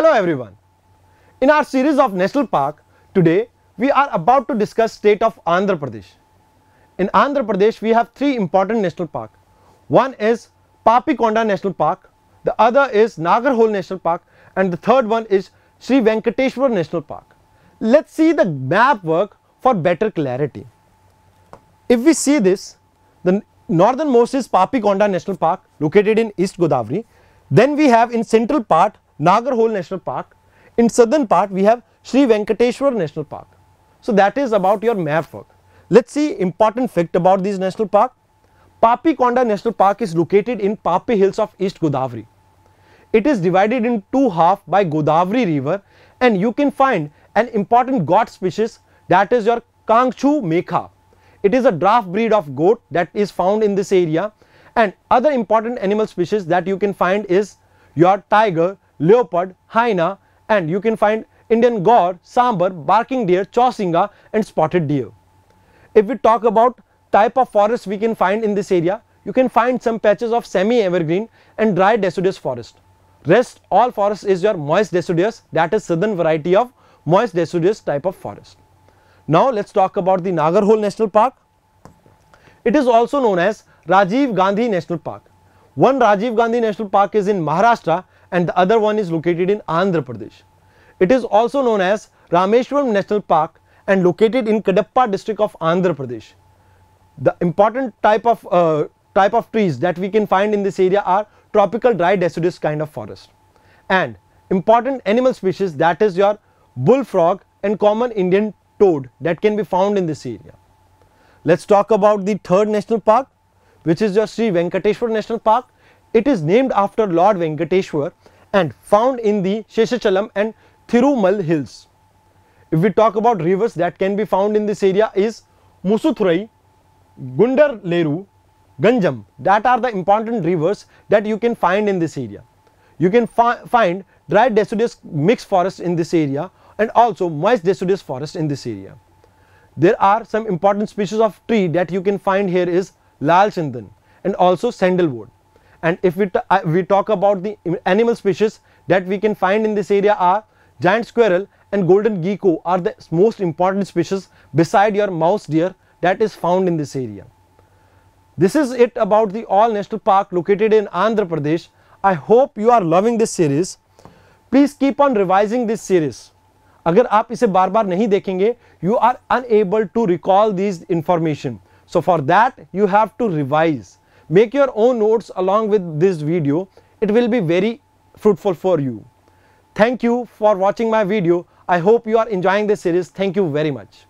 Hello everyone. In our series of National Park, today we are about to discuss state of Andhra Pradesh. In Andhra Pradesh, we have three important national park. One is Papikonda National Park, the other is Nagarhole National Park and the third one is Sri Venkateshwar National Park. Let's see the map work for better clarity. If we see this, the northernmost is Papikonda National Park located in East Godavari. Then we have in central part Nagarhole National Park. In southern part, we have Sri Venkateshwar National Park. So, that is about your map work. Let us see important fact about this national park. Papikonda National Park is located in Papi Hills of East Godavari. It is divided in two half by Godavari river and you can find an important goat species that is your Kangchu Mekha. It is a draft breed of goat that is found in this area and other important animal species that you can find is your tiger, leopard, hyena and you can find Indian gaur, sambar, barking deer, chausinga and spotted deer. If we talk about type of forest we can find in this area, you can find some patches of semi-evergreen and dry deciduous forest. Rest all forest is your moist deciduous that is southern variety of moist deciduous type of forest. Now let's talk about the Nagarhole National Park. It is also known as Rajiv Gandhi National Park. One Rajiv Gandhi National Park is in Maharashtra and the other one is located in Andhra Pradesh. It is also known as Rameshwaram National Park and located in Kadapa district of Andhra Pradesh. The important type of, uh, type of trees that we can find in this area are tropical dry deciduous kind of forest. And important animal species that is your bullfrog and common Indian toad that can be found in this area. Let's talk about the third national park which is your Sri Venkateshwar National Park it is named after Lord Venkateshwar and found in the Sheshachalam and Thirumal hills. If we talk about rivers that can be found in this area is Musuthurai, Gundar Leru, Ganjam that are the important rivers that you can find in this area. You can fi find dry deciduous mixed forest in this area and also moist deciduous forest in this area. There are some important species of tree that you can find here is Lal Chindan and also Sandalwood and if we, uh, we talk about the animal species that we can find in this area are giant squirrel and golden gecko are the most important species beside your mouse deer that is found in this area. This is it about the All National Park located in Andhra Pradesh. I hope you are loving this series. Please keep on revising this series. अगर आप इसे बार बार नहीं देखेंगे you are unable to recall these information. So for that you have to revise. Make your own notes along with this video. It will be very fruitful for you. Thank you for watching my video. I hope you are enjoying this series. Thank you very much.